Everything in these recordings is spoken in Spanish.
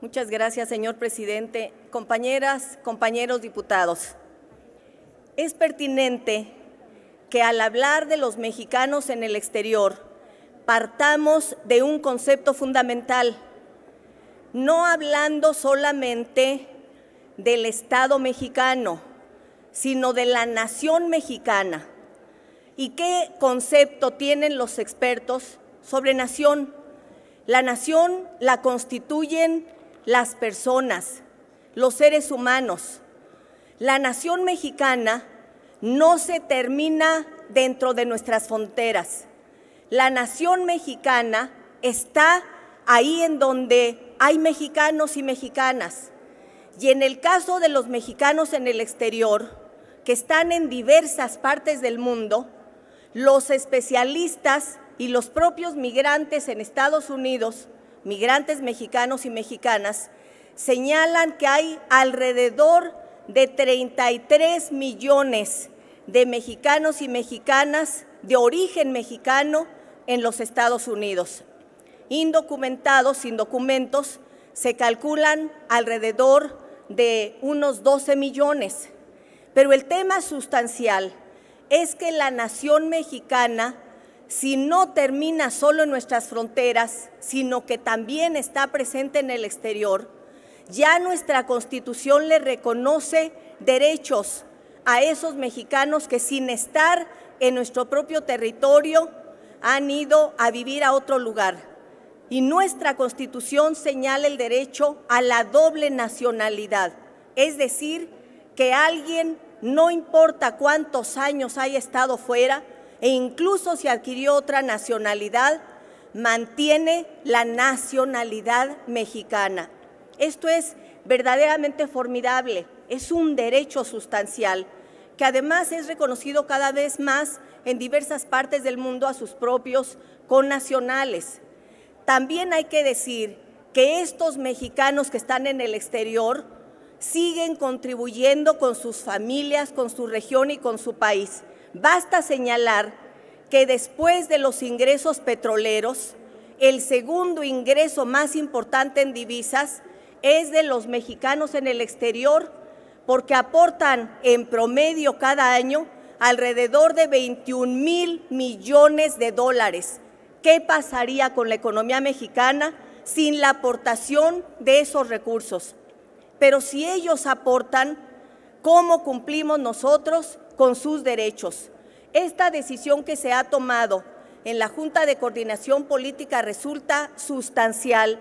Muchas gracias, señor presidente. Compañeras, compañeros diputados, es pertinente que al hablar de los mexicanos en el exterior, partamos de un concepto fundamental, no hablando solamente del Estado mexicano, sino de la nación mexicana. ¿Y qué concepto tienen los expertos sobre nación? La nación la constituyen las personas, los seres humanos. La nación mexicana no se termina dentro de nuestras fronteras. La nación mexicana está ahí en donde hay mexicanos y mexicanas. Y en el caso de los mexicanos en el exterior, que están en diversas partes del mundo, los especialistas y los propios migrantes en Estados Unidos, migrantes mexicanos y mexicanas, señalan que hay alrededor de 33 millones de mexicanos y mexicanas de origen mexicano en los Estados Unidos. Indocumentados, sin documentos, se calculan alrededor de unos 12 millones. Pero el tema sustancial es que la nación mexicana si no termina solo en nuestras fronteras, sino que también está presente en el exterior, ya nuestra constitución le reconoce derechos a esos mexicanos que sin estar en nuestro propio territorio han ido a vivir a otro lugar. Y nuestra constitución señala el derecho a la doble nacionalidad, es decir, que alguien, no importa cuántos años haya estado fuera, e incluso si adquirió otra nacionalidad, mantiene la nacionalidad mexicana. Esto es verdaderamente formidable, es un derecho sustancial que además es reconocido cada vez más en diversas partes del mundo a sus propios connacionales. También hay que decir que estos mexicanos que están en el exterior siguen contribuyendo con sus familias, con su región y con su país. Basta señalar que después de los ingresos petroleros, el segundo ingreso más importante en divisas es de los mexicanos en el exterior, porque aportan en promedio cada año alrededor de 21 mil millones de dólares. ¿Qué pasaría con la economía mexicana sin la aportación de esos recursos? Pero si ellos aportan, cómo cumplimos nosotros con sus derechos. Esta decisión que se ha tomado en la Junta de Coordinación Política resulta sustancial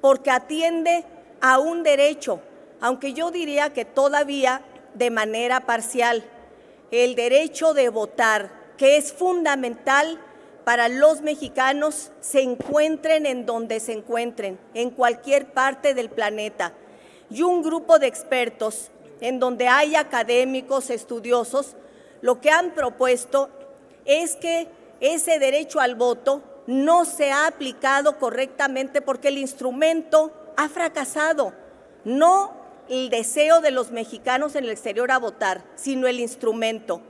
porque atiende a un derecho, aunque yo diría que todavía de manera parcial, el derecho de votar, que es fundamental para los mexicanos se encuentren en donde se encuentren, en cualquier parte del planeta. Y un grupo de expertos en donde hay académicos, estudiosos, lo que han propuesto es que ese derecho al voto no se ha aplicado correctamente porque el instrumento ha fracasado. No el deseo de los mexicanos en el exterior a votar, sino el instrumento.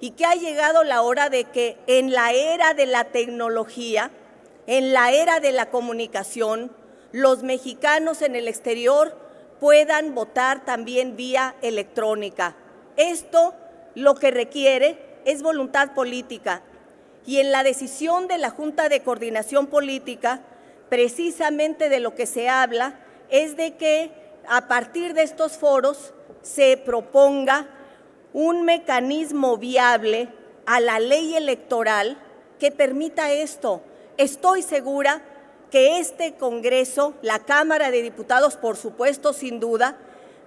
Y que ha llegado la hora de que en la era de la tecnología, en la era de la comunicación, los mexicanos en el exterior puedan votar también vía electrónica. Esto lo que requiere es voluntad política y en la decisión de la Junta de Coordinación Política, precisamente de lo que se habla es de que a partir de estos foros se proponga un mecanismo viable a la ley electoral que permita esto. Estoy segura que este Congreso, la Cámara de Diputados, por supuesto, sin duda,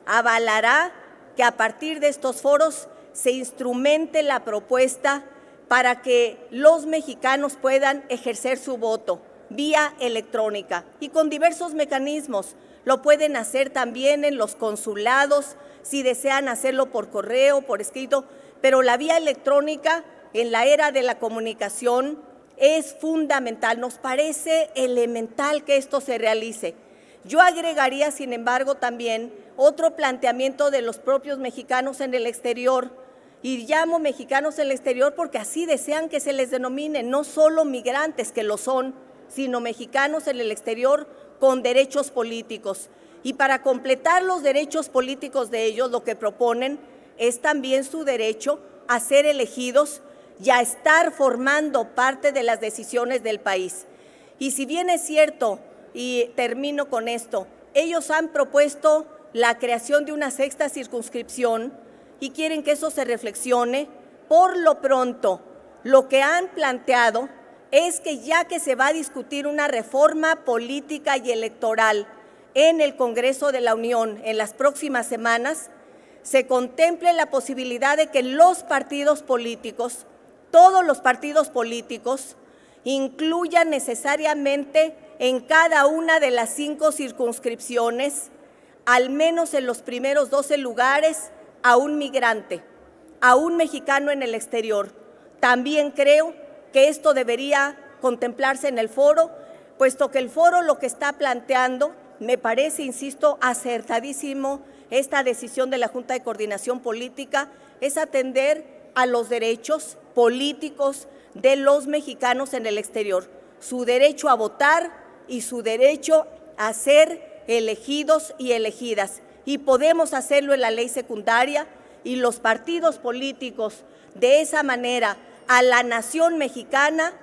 avalará que a partir de estos foros se instrumente la propuesta para que los mexicanos puedan ejercer su voto vía electrónica y con diversos mecanismos. Lo pueden hacer también en los consulados, si desean hacerlo por correo, por escrito, pero la vía electrónica en la era de la comunicación es fundamental, nos parece elemental que esto se realice. Yo agregaría, sin embargo, también otro planteamiento de los propios mexicanos en el exterior, y llamo mexicanos en el exterior porque así desean que se les denomine, no solo migrantes que lo son, sino mexicanos en el exterior con derechos políticos. Y para completar los derechos políticos de ellos, lo que proponen es también su derecho a ser elegidos ya estar formando parte de las decisiones del país. Y si bien es cierto, y termino con esto, ellos han propuesto la creación de una sexta circunscripción y quieren que eso se reflexione. Por lo pronto, lo que han planteado es que ya que se va a discutir una reforma política y electoral en el Congreso de la Unión en las próximas semanas, se contemple la posibilidad de que los partidos políticos todos los partidos políticos incluyan necesariamente en cada una de las cinco circunscripciones, al menos en los primeros 12 lugares, a un migrante, a un mexicano en el exterior. También creo que esto debería contemplarse en el foro, puesto que el foro lo que está planteando, me parece, insisto, acertadísimo esta decisión de la Junta de Coordinación Política, es atender a los derechos políticos de los mexicanos en el exterior, su derecho a votar y su derecho a ser elegidos y elegidas. Y podemos hacerlo en la ley secundaria y los partidos políticos de esa manera a la nación mexicana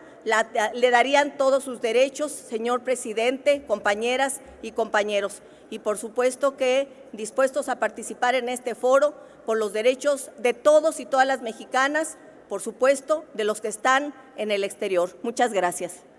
le darían todos sus derechos, señor presidente, compañeras y compañeros. Y por supuesto que dispuestos a participar en este foro por los derechos de todos y todas las mexicanas por supuesto, de los que están en el exterior. Muchas gracias.